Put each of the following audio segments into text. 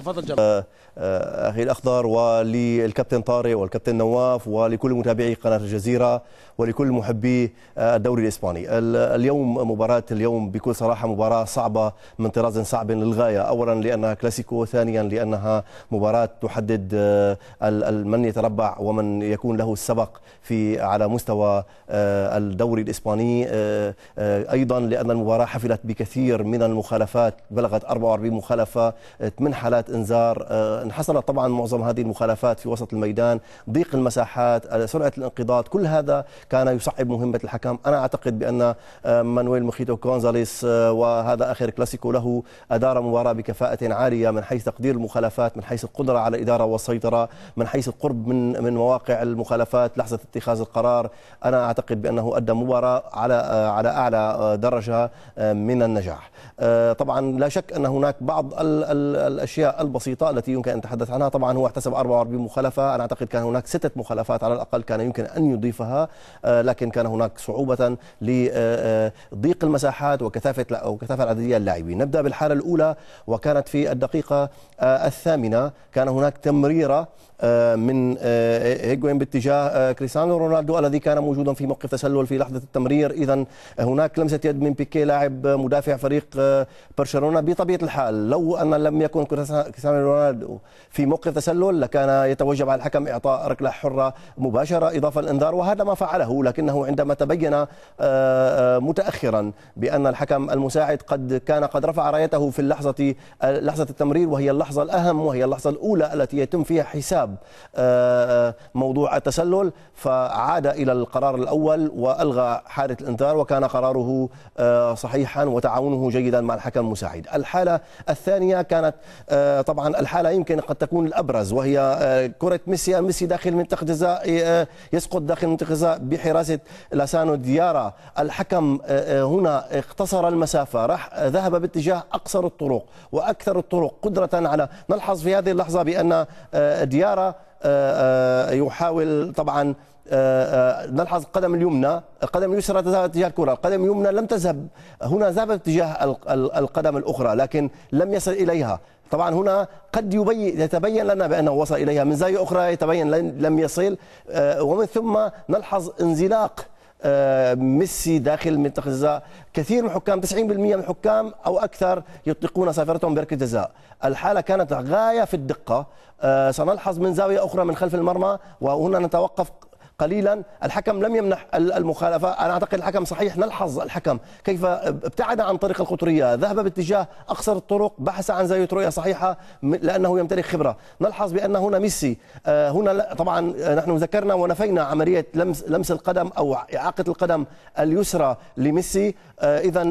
تفضل جمال آه، آه، اخي الاخضر وللكابتن طارق والكابتن نواف ولكل متابعي قناه الجزيره ولكل محبي آه، الدوري الاسباني اليوم مباراه اليوم بكل صراحه مباراه صعبه من طراز صعب للغايه اولا لانها كلاسيكو ثانيا لانها مباراه تحدد من يتربع ومن يكون له السبق في على مستوى الدوري الاسباني ايضا لان المباراه حفلت بكثير من المخالفات بلغت 44 مخالفه من حالات انذار آه، انحصرت طبعا معظم هذه المخالفات في وسط الميدان ضيق المساحات آه، سرعه الانقضاض كل هذا كان يصعب مهمه الحكم انا اعتقد بان آه، مانويل مخيتو كونزاليس وهذا اخر كلاسيكو له ادار مباراه بكفاءه عاليه من حيث تقدير المخالفات من حيث القدره على الاداره والسيطره من حيث القرب من من مواقع المخالفات لحظه اتخاذ القرار انا اعتقد بانه ادى مباراه على على اعلى درجه من النجاح طبعا لا شك ان هناك بعض الاشياء البسيطه التي يمكن ان نتحدث عنها طبعا هو احتسب 44 مخالفه انا اعتقد كان هناك سته مخالفات على الاقل كان يمكن ان يضيفها آه، لكن كان هناك صعوبه لضيق المساحات وكثافه وكثافه العدديه اللاعبين نبدا بالحاله الاولى وكانت في الدقيقه آه، الثامنه كان هناك تمريره آه، من هيجوين باتجاه كريستيانو رونالدو الذي كان موجودا في موقف تسلل في لحظه التمرير اذا هناك لمسه يد من بيكي لاعب مدافع فريق برشلونه بطبيعه الحال لو ان لم يكن كريستيانو كريستيانو رونالدو في موقف تسلل لكان يتوجب على الحكم إعطاء ركلة حرة مباشرة إضافة الإنذار وهذا ما فعله لكنه عندما تبين آه، آه، متأخرا بأن الحكم المساعد قد كان قد رفع رايته في اللحظة آه، لحظة التمرير وهي اللحظة الأهم وهي اللحظة الأولى التي يتم فيها حساب موضوع التسلل فعاد إلى القرار الأول وألغى حالة الإنذار وكان قراره صحيحا وتعاونه جيدا مع الحكم المساعد الحالة الثانية كانت طبعا الحالة يمكن قد تكون الأبرز وهي آه، كرة ميسي ميسي داخل منطقة جزاء آه، يسقط داخل منطقة جزاء بحراسة لاسانو ديارا الحكم آه، هنا اختصر المسافة راح ذهب باتجاه أقصر الطرق وأكثر الطرق قدرة على نلحظ في هذه اللحظة بأن ديارا يحاول طبعا آه، آه، نلحظ القدم اليمنى القدم اليسرى تذهب تجاه الكرة القدم اليمنى لم تذهب هنا ذهبت تجاه القدم الأخرى لكن لم يصل إليها طبعا هنا قد يبين يتبين لنا بانه وصل اليها من زاويه اخرى يتبين لم يصل آه، ومن ثم نلحظ انزلاق آه، ميسي داخل منطقه الجزاء كثير من الحكام 90% من الحكام او اكثر يطلقون سافرتهم بركله جزاء الحاله كانت غايه في الدقه آه، سنلحظ من زاويه اخرى من خلف المرمى وهنا نتوقف قليلا الحكم لم يمنح المخالفة أنا أعتقد الحكم صحيح نلحظ الحكم كيف ابتعد عن طريق القطرية ذهب باتجاه أقصر الطرق بحث عن زاوية رؤية صحيحة لأنه يمتلك خبرة نلحظ بأن هنا ميسي آه، هنا طبعا آه، نحن ذكرنا ونفينا عملية لمس, لمس القدم أو إعاقة القدم اليسرى لميسي آه، إذا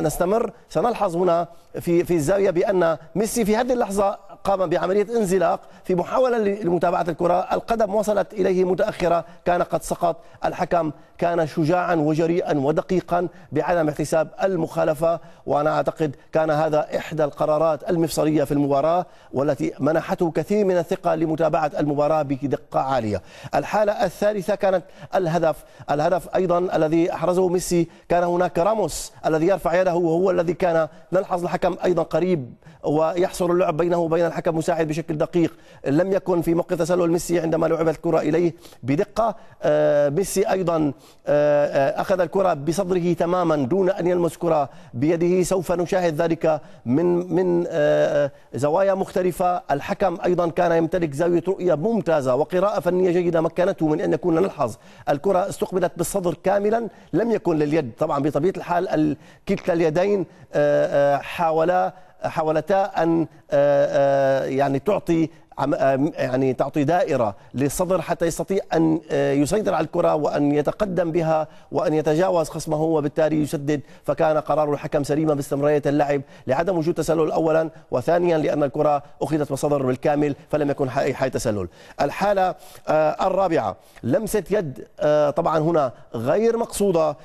نستمر سنلحظ هنا في في الزاوية بأن ميسي في هذه اللحظة قام بعملية انزلاق في محاولة لمتابعة الكرة القدم وصلت إليه متأخرة كان قد سقط الحكم كان شجاعا وجريئا ودقيقا بعدم احتساب المخالفة وأنا أعتقد كان هذا إحدى القرارات المفصلية في المباراة والتي منحته كثير من الثقة لمتابعة المباراة بدقة عالية الحالة الثالثة كانت الهدف الهدف أيضا الذي أحرزه ميسي كان هناك راموس الذي يرفع يده وهو الذي كان نلحظ الحكم أيضا قريب ويحصل اللعب بينه وبين الحكم مساعد بشكل دقيق لم يكن في موقف تسلل ميسي عندما لعبت الكرة إليه بدقة آه، ميسي أيضا آه، أخذ الكرة بصدره تماما دون أن يلمس كرة بيده سوف نشاهد ذلك من من آه، زوايا مختلفة الحكم أيضا كان يمتلك زاوية رؤية ممتازة وقراءة فنية جيدة مكنته من أن يكون نلحظ الكرة استقبلت بالصدر كاملا لم يكن لليد طبعا بطبيعة الحال كلتا اليدين حاولا حاولتا أن آه، آه، يعني تعطي يعني تعطي دائرة للصدر حتى يستطيع أن آه، يسيطر على الكرة وأن يتقدم بها وأن يتجاوز خصمه وبالتالي يسدد فكان قرار الحكم سليما باستمرارية اللعب لعدم وجود تسلل أولا وثانيا لأن الكرة أخذت بالصدر بالكامل فلم يكن أي حي تسلل الحالة آه، الرابعة لمسة يد آه، طبعا هنا غير مقصودة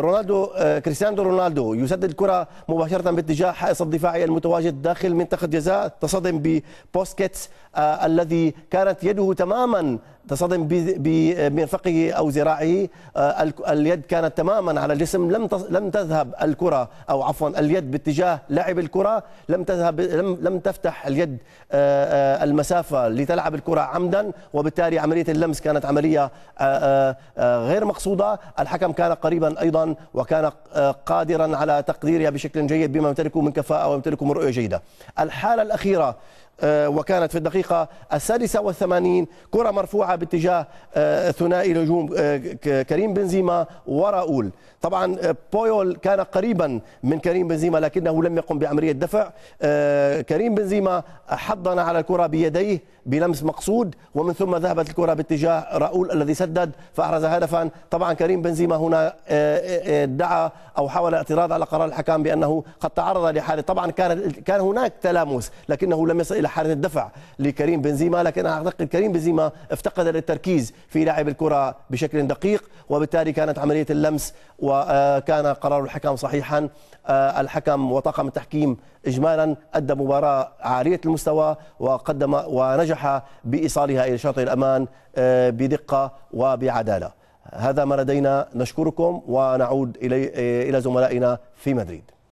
رونالدو كريستيانو رونالدو يسدد الكرة مباشرة باتجاه حائط الدفاعي المتواجد داخل منطقة جزاء تصدم ببوسكيتس آه، الذي كانت يده تماما تصطدم بمرفقه او ذراعه آه، اليد كانت تماما على الجسم لم لم تذهب الكره او عفوا اليد باتجاه لاعب الكره لم تذهب لم لم تفتح اليد آه، آه، المسافه لتلعب الكره عمدا وبالتالي عمليه اللمس كانت عمليه غير مقصوده الحكم كان قريبا ايضا وكان قادرا على تقديرها بشكل جيد بما يمتلكه من كفاءه ويمتلكه من رؤيه جيده الحاله الاخيره وكانت في الدقيقه السادسه والثمانين كره مرفوعه باتجاه آه، ثنائي نجوم آه، كريم بنزيما وراؤول طبعا آه، بويول كان قريبا من كريم بنزيما لكنه لم يقم بعملية دفع كريم بنزيما حضن على الكرة بيديه بلمس مقصود ومن ثم ذهبت الكرة باتجاه راؤول الذي سدد فأحرز هدفا طبعا كريم بنزيما هنا ادعى أو حاول الاعتراض على قرار الحكام بأنه قد تعرض لحالة طبعا كان كان هناك تلامس لكنه لم يصل إلى حالة الدفع لكريم بنزيما لكن أعتقد كريم بنزيما افتقد قدر التركيز في لعب الكرة بشكل دقيق وبالتالي كانت عملية اللمس وكان قرار الحكم صحيحا آه، الحكم وطاقم التحكيم إجمالا أدى مباراة عالية المستوى وقدم ونجح بإيصالها إلى شاطئ الأمان آه، بدقة وبعدالة هذا ما لدينا نشكركم ونعود إلى زملائنا في مدريد